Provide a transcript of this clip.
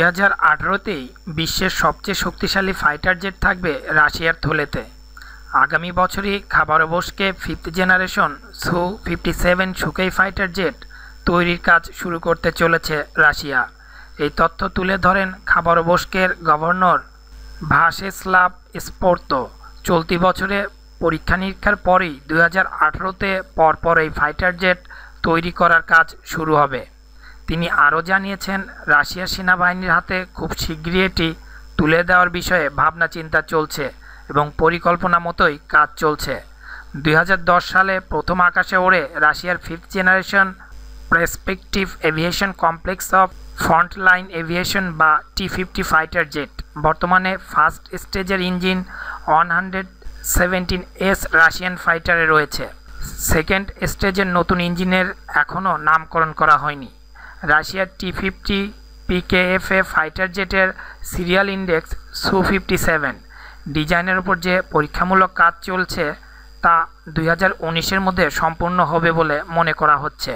দুই হাজার আঠারোতেই বিশ্বের সবচেয়ে শক্তিশালী ফাইটার জেট থাকবে রাশিয়ার থলেতে আগামী বছরই বসকে fifth generation Su fifty seven সুকেই ফাইটার জেট তৈরির কাজ শুরু করতে চলেছে রাশিয়া এই তথ্য তুলে ধরেন বসকের গভর্নর ভাসেসলাভ স্পোর্ত চলতি বছরে পরীক্ষা নিরীক্ষার পরেই দু হাজার আঠারোতে পরপর এই ফাইটার জেট তৈরি করার কাজ শুরু হবে তিনি আরও জানিয়েছেন রাশিয়ার সেনাবাহিনীর হাতে খুব শীঘ্রই এটি তুলে দেওয়ার বিষয়ে ভাবনা চিন্তা চলছে এবং পরিকল্পনা মতোই কাজ চলছে দুই সালে প্রথম আকাশে ওড়ে রাশিয়ার fifth generation perspective aviation complex of frontline aviation বা টি ফিফটি ফাইটার জেট বর্তমানে ফার্স্ট স্টেজের engine one hundred seventeen S Russian ফাইটারে রয়েছে সেকেন্ড স্টেজের নতুন ইঞ্জিনের এখনও নামকরণ করা হয়নি রাশিয়ার টি ফিফটি পিকেএফএ ফাইটার জেটের serial index Su fifty seven ডিজাইনের উপর যে পরীক্ষামূলক কাজ চলছে তা দুই হাজার মধ্যে সম্পূর্ণ হবে বলে মনে করা হচ্ছে